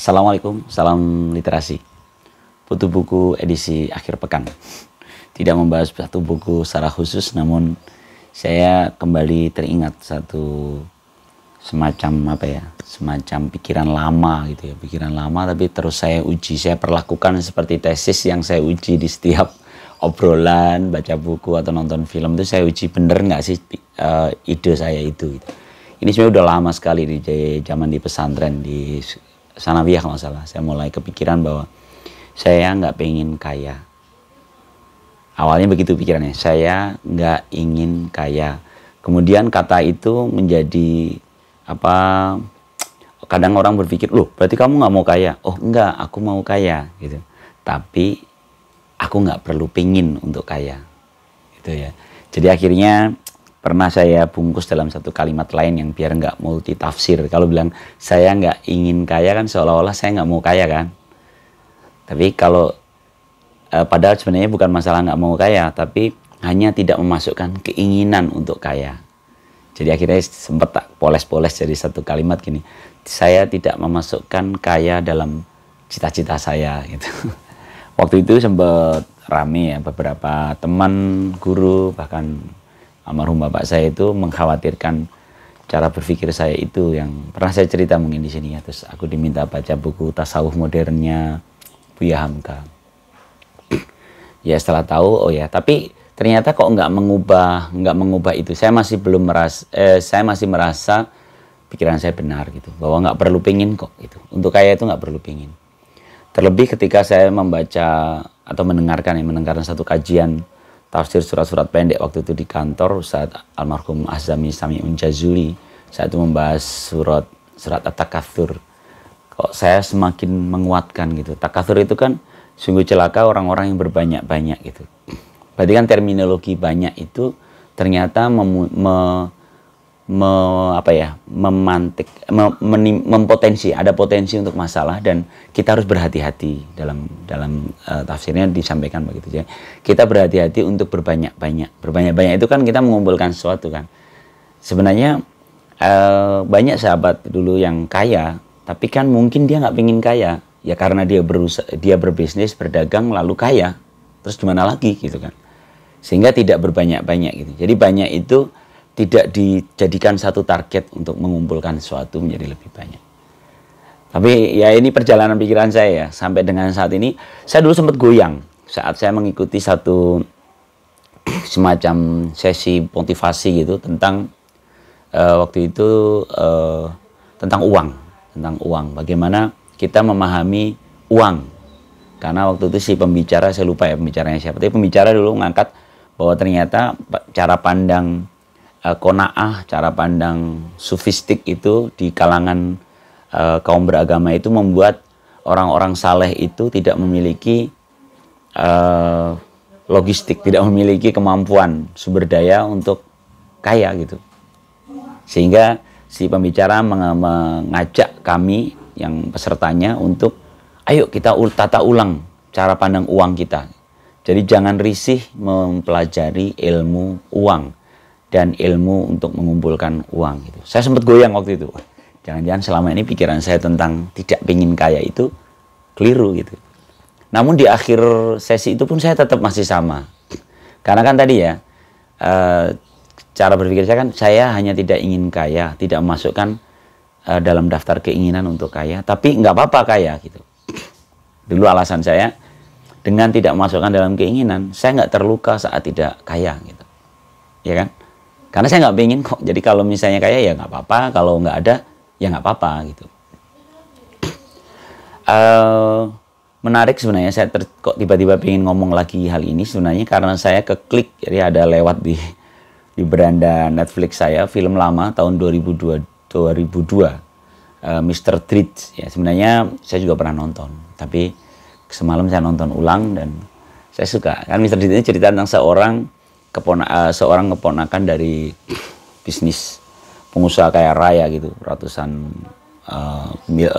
Assalamualaikum, salam literasi. Putu buku edisi akhir pekan. Tidak membahas satu buku secara khusus, namun saya kembali teringat satu semacam apa ya, semacam pikiran lama gitu ya, pikiran lama tapi terus saya uji, saya perlakukan seperti tesis yang saya uji di setiap obrolan, baca buku atau nonton film itu saya uji bener nggak sih uh, ide saya itu. Gitu. Ini sebenarnya udah lama sekali di zaman di pesantren di sanawiyah kalau salah saya mulai kepikiran bahwa saya nggak pengen kaya awalnya begitu pikirannya saya nggak ingin kaya kemudian kata itu menjadi apa kadang orang berpikir loh berarti kamu nggak mau kaya oh enggak aku mau kaya gitu tapi aku nggak perlu pingin untuk kaya gitu ya jadi akhirnya pernah saya bungkus dalam satu kalimat lain yang biar nggak multi tafsir. Kalau bilang saya nggak ingin kaya kan seolah-olah saya nggak mau kaya kan. Tapi kalau eh, padahal sebenarnya bukan masalah nggak mau kaya, tapi hanya tidak memasukkan keinginan untuk kaya. Jadi akhirnya sempat tak poles-poles jadi satu kalimat gini. Saya tidak memasukkan kaya dalam cita-cita saya gitu. Waktu itu sempat rame ya beberapa teman, guru, bahkan almarhum bapak saya itu mengkhawatirkan cara berpikir saya itu yang pernah saya cerita mungkin di sini ya terus aku diminta baca buku tasawuf modernnya Buya Hamka ya setelah tahu oh ya tapi ternyata kok nggak mengubah nggak mengubah itu saya masih belum merasa eh, saya masih merasa pikiran saya benar gitu bahwa nggak perlu pingin kok itu untuk kaya itu nggak perlu pingin terlebih ketika saya membaca atau mendengarkan ya mendengarkan satu kajian tafsir surat-surat pendek waktu itu di kantor saat almarhum Azami Sami Unjazuli saat itu membahas surat surat at Kok saya semakin menguatkan gitu. Takathur itu kan sungguh celaka orang-orang yang berbanyak-banyak gitu. Berarti kan terminologi banyak itu ternyata memu, me, me, apa ya memantik me, menim, mempotensi ada potensi untuk masalah dan kita harus berhati-hati dalam dalam uh, tafsirnya disampaikan begitu jadi kita berhati-hati untuk berbanyak-banyak berbanyak-banyak itu kan kita mengumpulkan sesuatu kan sebenarnya uh, banyak sahabat dulu yang kaya tapi kan mungkin dia nggak pingin kaya ya karena dia berusaha dia berbisnis berdagang lalu kaya terus gimana lagi gitu kan sehingga tidak berbanyak-banyak gitu jadi banyak itu tidak dijadikan satu target untuk mengumpulkan sesuatu menjadi lebih banyak. Tapi ya ini perjalanan pikiran saya ya sampai dengan saat ini. Saya dulu sempat goyang saat saya mengikuti satu semacam sesi motivasi gitu tentang uh, waktu itu uh, tentang uang, tentang uang. Bagaimana kita memahami uang? Karena waktu itu si pembicara saya lupa ya pembicaranya siapa. Tapi pembicara dulu mengangkat bahwa ternyata cara pandang uh, eh, konaah, cara pandang sufistik itu di kalangan uh, kaum beragama itu membuat orang-orang saleh itu tidak memiliki uh, logistik, tidak memiliki kemampuan sumber daya untuk kaya gitu. Sehingga si pembicara mengajak kami yang pesertanya untuk ayo kita tata ulang cara pandang uang kita. Jadi jangan risih mempelajari ilmu uang dan ilmu untuk mengumpulkan uang gitu. Saya sempat goyang waktu itu. Jangan-jangan selama ini pikiran saya tentang tidak ingin kaya itu keliru gitu. Namun di akhir sesi itu pun saya tetap masih sama. Karena kan tadi ya, e, cara berpikir saya kan saya hanya tidak ingin kaya, tidak memasukkan e, eh, dalam daftar keinginan untuk kaya, tapi nggak apa-apa kaya gitu. Dulu alasan saya dengan tidak masukkan dalam keinginan, saya nggak terluka saat tidak kaya gitu. Ya kan? Karena saya nggak pengen kok. Jadi kalau misalnya kayak ya nggak apa-apa, kalau nggak ada ya nggak apa-apa gitu. Uh, menarik sebenarnya saya ter, kok tiba-tiba pengen ngomong lagi hal ini sebenarnya karena saya keklik jadi ada lewat di di beranda Netflix saya film lama tahun 2002 2002 uh, Mr. Treat ya sebenarnya saya juga pernah nonton tapi semalam saya nonton ulang dan saya suka kan Mr. Treat ini cerita tentang seorang kepona uh, seorang keponakan dari bisnis pengusaha kaya raya gitu ratusan uh,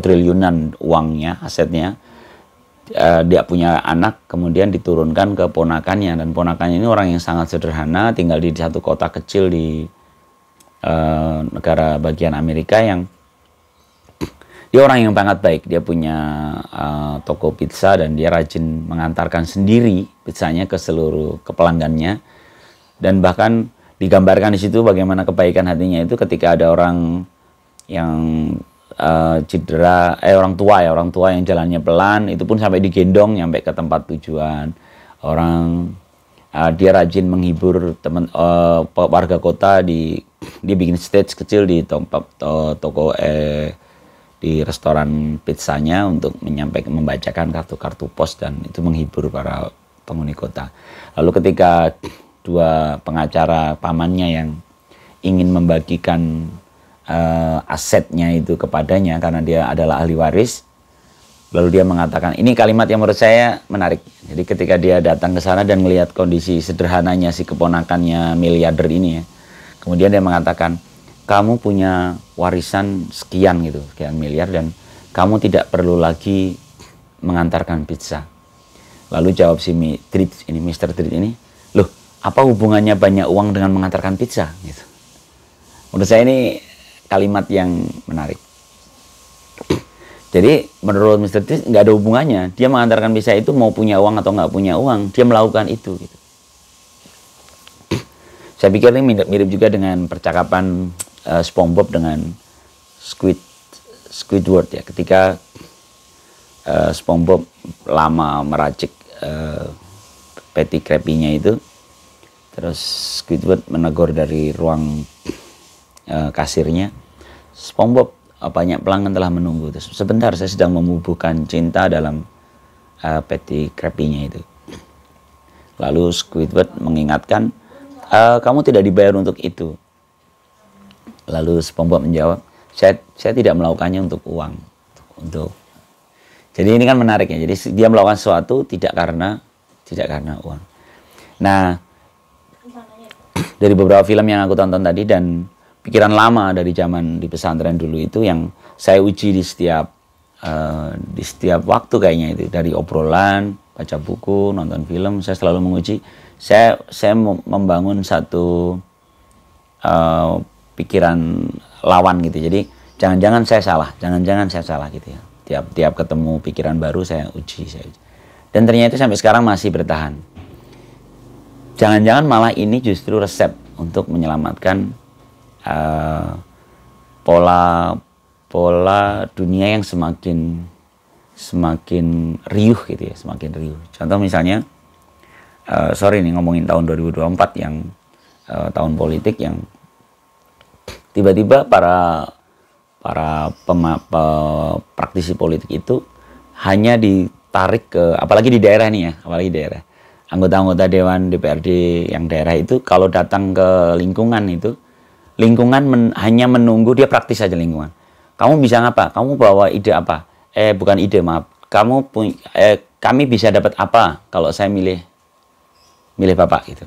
triliunan uangnya asetnya uh, dia punya anak kemudian diturunkan ke ponakannya dan ponakannya ini orang yang sangat sederhana tinggal di satu kota kecil di uh, negara bagian Amerika yang dia orang yang sangat baik dia punya uh, toko pizza dan dia rajin mengantarkan sendiri pizzanya ke seluruh kepelanggannya dan bahkan digambarkan di situ bagaimana kebaikan hatinya itu ketika ada orang yang uh, cedera eh orang tua ya orang tua yang jalannya pelan itu pun sampai digendong sampai ke tempat tujuan orang uh, dia rajin menghibur teman uh, eh, warga kota di dia bikin stage kecil di tempat to, toko eh di restoran pizzanya untuk menyampaikan membacakan kartu-kartu pos dan itu menghibur para penghuni kota. Lalu ketika dua pengacara pamannya yang ingin membagikan uh, asetnya itu kepadanya karena dia adalah ahli waris. Lalu dia mengatakan, ini kalimat yang menurut saya menarik. Jadi ketika dia datang ke sana dan melihat kondisi sederhananya si keponakannya miliarder ini ya. Kemudian dia mengatakan, kamu punya warisan sekian gitu, sekian miliar dan kamu tidak perlu lagi mengantarkan pizza. Lalu jawab si Trit ini, Mr. Trit ini, apa hubungannya banyak uang dengan mengantarkan pizza gitu. Menurut saya ini kalimat yang menarik. Jadi menurut Mr. Tis nggak ada hubungannya. Dia mengantarkan pizza itu mau punya uang atau nggak punya uang, dia melakukan itu. Gitu. Saya pikir ini mirip, mirip juga dengan percakapan uh, SpongeBob dengan Squid Squidward ya. Ketika uh, SpongeBob lama meracik uh, patty krepinya itu, Terus Squidward menegur dari ruang e, kasirnya. SpongeBob eh, banyak pelanggan telah menunggu. Terus sebentar saya sedang membubuhkan cinta dalam e, peti krepinya itu. Lalu Squidward mengingatkan, e, kamu tidak dibayar untuk itu. Lalu SpongeBob menjawab, saya saya tidak melakukannya untuk uang, untuk jadi ini kan menarik ya. Jadi dia melakukan sesuatu tidak karena tidak karena uang. Nah, dari beberapa film yang aku tonton tadi dan pikiran lama dari zaman di pesantren dulu itu yang saya uji di setiap uh, di setiap waktu kayaknya itu dari obrolan baca buku nonton film saya selalu menguji saya saya membangun satu uh, pikiran lawan gitu jadi jangan-jangan saya salah jangan-jangan saya salah gitu ya tiap tiap ketemu pikiran baru saya uji saya uji dan ternyata sampai sekarang masih bertahan jangan-jangan malah ini justru resep untuk menyelamatkan uh, pola pola dunia yang semakin semakin riuh gitu ya, semakin riuh. Contoh misalnya, uh, sorry nih ngomongin tahun 2024 yang uh, tahun politik yang tiba-tiba para para pema, pe, praktisi politik itu hanya ditarik ke apalagi di daerah nih ya, apalagi di daerah anggota-anggota dewan DPRD yang daerah itu kalau datang ke lingkungan itu lingkungan men, hanya menunggu dia praktis saja lingkungan kamu bisa ngapa kamu bawa ide apa eh bukan ide maaf kamu eh, kami bisa dapat apa kalau saya milih milih bapak gitu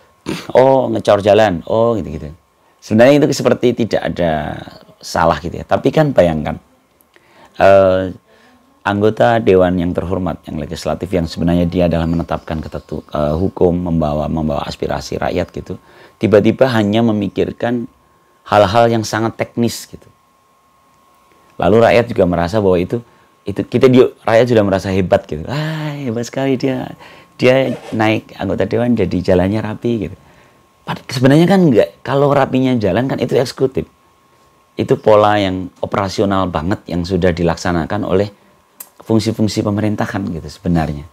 oh ngecor jalan oh gitu gitu sebenarnya itu seperti tidak ada salah gitu ya tapi kan bayangkan eh, anggota dewan yang terhormat yang legislatif yang sebenarnya dia adalah menetapkan ketentu, uh, eh, hukum membawa membawa aspirasi rakyat gitu tiba-tiba hanya memikirkan hal-hal yang sangat teknis gitu lalu rakyat juga merasa bahwa itu itu kita dia rakyat sudah merasa hebat gitu ah hebat sekali dia dia naik anggota dewan jadi jalannya rapi gitu sebenarnya kan nggak kalau rapinya jalan kan itu eksekutif itu pola yang operasional banget yang sudah dilaksanakan oleh fungsi-fungsi pemerintahan gitu sebenarnya.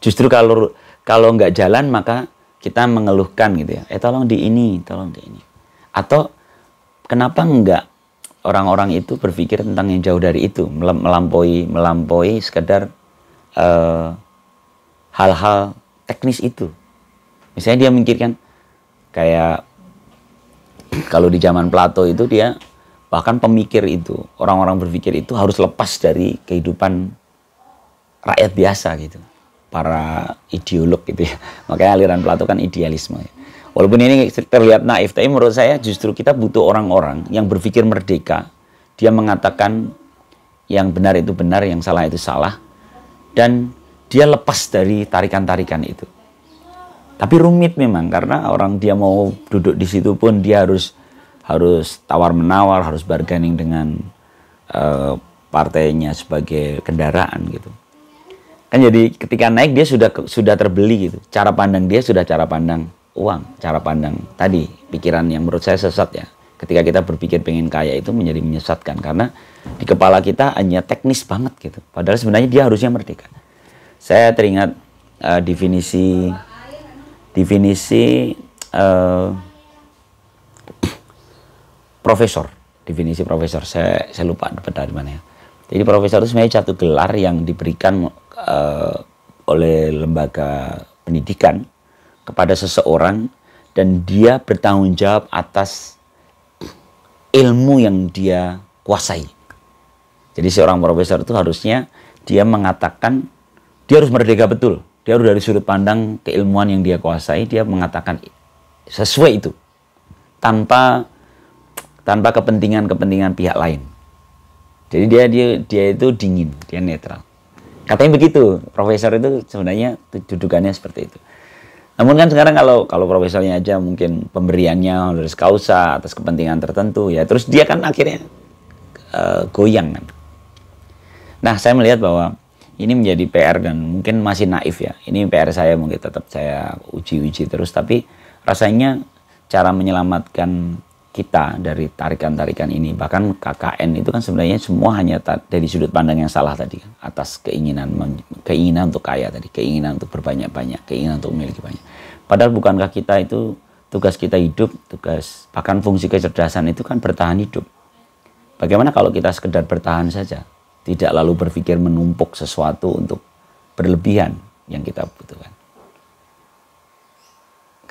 Justru kalau kalau nggak jalan maka kita mengeluhkan gitu ya. Eh tolong di ini, tolong di ini. Atau kenapa nggak orang-orang itu berpikir tentang yang jauh dari itu, melampaui melampaui sekedar hal eh, hal-hal teknis itu. Misalnya dia mikirkan kayak kalau di zaman Plato itu dia bahkan pemikir itu, orang-orang berpikir itu harus lepas dari kehidupan rakyat biasa gitu. Para ideolog gitu ya. Makanya aliran Plato kan idealisme. Ya. Walaupun ini terlihat naif, tapi menurut saya justru kita butuh orang-orang yang berpikir merdeka. Dia mengatakan yang benar itu benar, yang salah itu salah. Dan dia lepas dari tarikan-tarikan itu. Tapi rumit memang karena orang dia mau duduk di situ pun dia harus harus tawar menawar, harus bargaining dengan uh, partainya sebagai kendaraan gitu. Kan jadi ketika naik dia sudah sudah terbeli gitu. Cara pandang dia sudah cara pandang uang, cara pandang tadi pikiran yang menurut saya sesat ya. Ketika kita berpikir pengen kaya itu menjadi menyesatkan karena di kepala kita hanya teknis banget gitu. Padahal sebenarnya dia harusnya merdeka. Saya teringat uh, definisi definisi uh, profesor definisi profesor saya saya lupa dapat dari mana ya jadi profesor itu sebenarnya satu gelar yang diberikan uh, oleh lembaga pendidikan kepada seseorang dan dia bertanggung jawab atas ilmu yang dia kuasai jadi seorang profesor itu harusnya dia mengatakan dia harus merdeka betul dia harus dari sudut pandang keilmuan yang dia kuasai dia mengatakan sesuai itu tanpa tanpa kepentingan-kepentingan pihak lain. Jadi dia dia dia itu dingin, dia netral. Katanya begitu, profesor itu sebenarnya dudukannya seperti itu. Namun kan sekarang kalau kalau profesornya aja mungkin pemberiannya harus kausa atas kepentingan tertentu ya, terus dia kan akhirnya uh, goyang kan. Nah saya melihat bahwa ini menjadi PR dan mungkin masih naif ya. Ini PR saya mungkin tetap saya uji-uji terus, tapi rasanya cara menyelamatkan kita dari tarikan-tarikan ini bahkan KKN itu kan sebenarnya semua hanya dari sudut pandang yang salah tadi kan atas keinginan keinginan untuk kaya tadi keinginan untuk berbanyak-banyak keinginan untuk memiliki banyak padahal bukankah kita itu tugas kita hidup tugas bahkan fungsi kecerdasan itu kan bertahan hidup bagaimana kalau kita sekedar bertahan saja tidak lalu berpikir menumpuk sesuatu untuk berlebihan yang kita butuhkan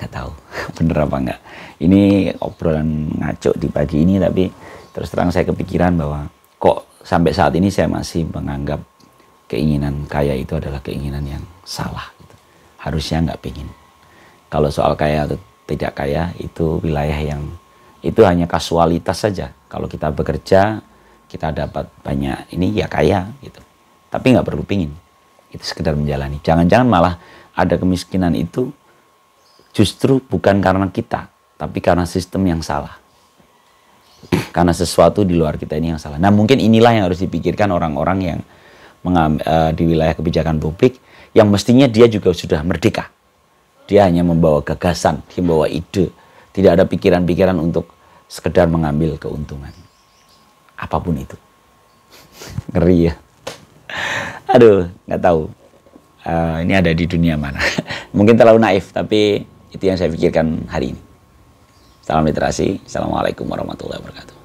gak tahu bener apa enggak ini obrolan ngaco di pagi ini tapi terus terang saya kepikiran bahwa kok sampai saat ini saya masih menganggap keinginan kaya itu adalah keinginan yang salah gitu. harusnya nggak pingin kalau soal kaya atau tidak kaya itu wilayah yang itu hanya kasualitas saja kalau kita bekerja kita dapat banyak ini ya kaya gitu tapi nggak perlu pingin itu sekedar menjalani jangan-jangan malah ada kemiskinan itu justru bukan karena kita, tapi karena sistem yang salah. Karena sesuatu di luar kita ini yang salah. Nah, mungkin inilah yang harus dipikirkan orang-orang yang mengambil, uh, eh, di wilayah kebijakan publik yang mestinya dia juga sudah merdeka. Dia hanya membawa gagasan, dia membawa ide. Tidak ada pikiran-pikiran untuk sekedar mengambil keuntungan. Apapun itu. Ngeri ya. Aduh, nggak tahu. Uh, ini ada di dunia mana. Mungkin terlalu naif, tapi itu yang saya pikirkan hari ini. Salam literasi. Assalamualaikum warahmatullahi wabarakatuh.